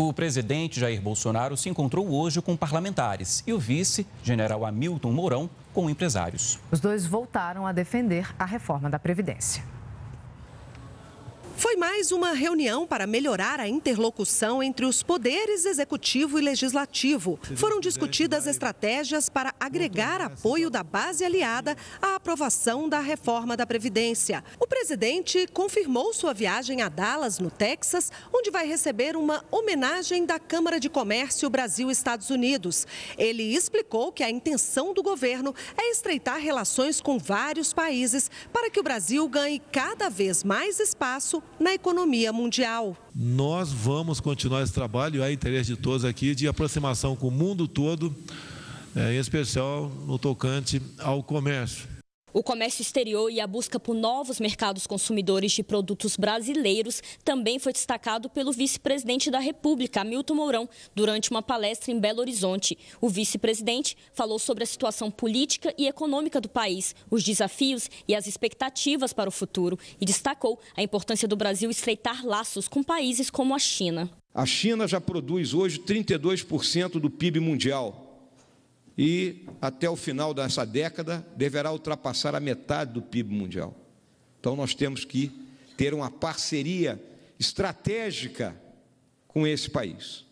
O presidente Jair Bolsonaro se encontrou hoje com parlamentares e o vice, general Hamilton Mourão, com empresários. Os dois voltaram a defender a reforma da Previdência. Foi mais uma reunião para melhorar a interlocução entre os poderes executivo e legislativo. Foram discutidas estratégias para agregar né, apoio da base aliada à aprovação da reforma da Previdência. O presidente confirmou sua viagem a Dallas, no Texas, onde vai receber uma homenagem da Câmara de Comércio Brasil-Estados Unidos. Ele explicou que a intenção do governo é estreitar relações com vários países para que o Brasil ganhe cada vez mais espaço na economia mundial. Nós vamos continuar esse trabalho, há interesse de todos aqui, de aproximação com o mundo todo, eh, em especial no tocante ao comércio. O comércio exterior e a busca por novos mercados consumidores de produtos brasileiros também foi destacado pelo vice-presidente da República, Hamilton Mourão, durante uma palestra em Belo Horizonte. O vice-presidente falou sobre a situação política e econômica do país, os desafios e as expectativas para o futuro e destacou a importância do Brasil estreitar laços com países como a China. A China já produz hoje 32% do PIB mundial e até o final dessa década deverá ultrapassar a metade do PIB mundial. Então nós temos que ter uma parceria estratégica com esse país,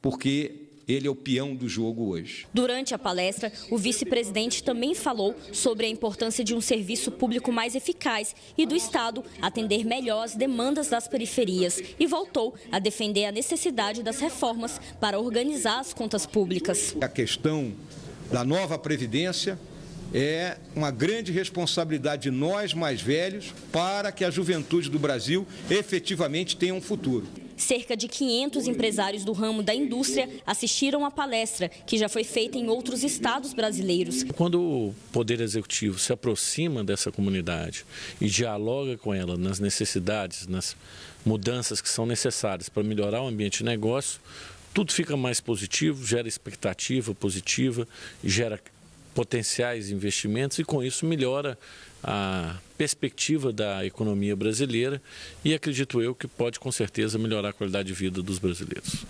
porque ele é o peão do jogo hoje. Durante a palestra, o vice-presidente também falou sobre a importância de um serviço público mais eficaz e do Estado atender melhor as demandas das periferias e voltou a defender a necessidade das reformas para organizar as contas públicas. A questão da nova Previdência é uma grande responsabilidade de nós mais velhos para que a juventude do Brasil efetivamente tenha um futuro cerca de 500 empresários do ramo da indústria assistiram à palestra, que já foi feita em outros estados brasileiros. Quando o Poder Executivo se aproxima dessa comunidade e dialoga com ela nas necessidades, nas mudanças que são necessárias para melhorar o ambiente de negócio, tudo fica mais positivo, gera expectativa positiva, gera potenciais investimentos e com isso melhora a perspectiva da economia brasileira e acredito eu que pode com certeza melhorar a qualidade de vida dos brasileiros.